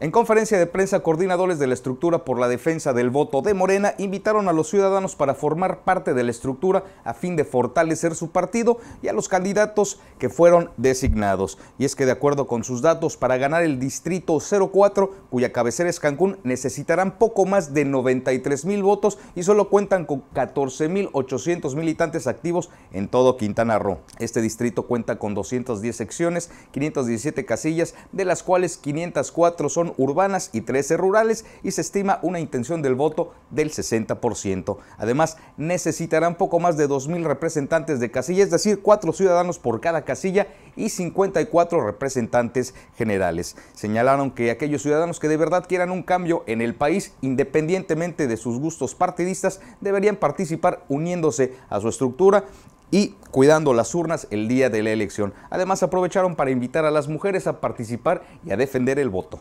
En conferencia de prensa, coordinadores de la estructura por la defensa del voto de Morena invitaron a los ciudadanos para formar parte de la estructura a fin de fortalecer su partido y a los candidatos que fueron designados. Y es que de acuerdo con sus datos, para ganar el distrito 04, cuya cabecera es Cancún, necesitarán poco más de 93 mil votos y solo cuentan con 14 mil 800 militantes activos en todo Quintana Roo. Este distrito cuenta con 210 secciones, 517 casillas, de las cuales 504 son urbanas y 13 rurales y se estima una intención del voto del 60%. Además, necesitarán poco más de 2.000 representantes de casilla, es decir, 4 ciudadanos por cada casilla y 54 representantes generales. Señalaron que aquellos ciudadanos que de verdad quieran un cambio en el país, independientemente de sus gustos partidistas, deberían participar uniéndose a su estructura y cuidando las urnas el día de la elección. Además aprovecharon para invitar a las mujeres a participar y a defender el voto.